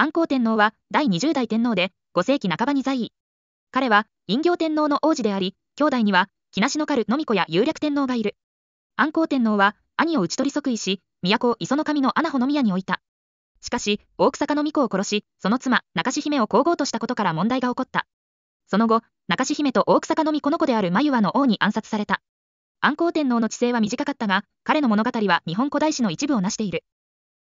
安皇天皇は第20代天皇で5世紀半ばに在位。彼は陰行天皇の王子であり、兄弟には木梨の狩るのみ子や有略天皇がいる。安皇天皇は兄を討ち取り即位し、都を磯の神の穴穂の宮に置いた。しかし、大草加の巫女を殺し、その妻、中志姫を皇后としたことから問題が起こった。その後、中志姫と大草加のみ、子の子である眉和の王に暗殺された。安皇天皇の治世は短かったが、彼の物語は日本古代史の一部を成している。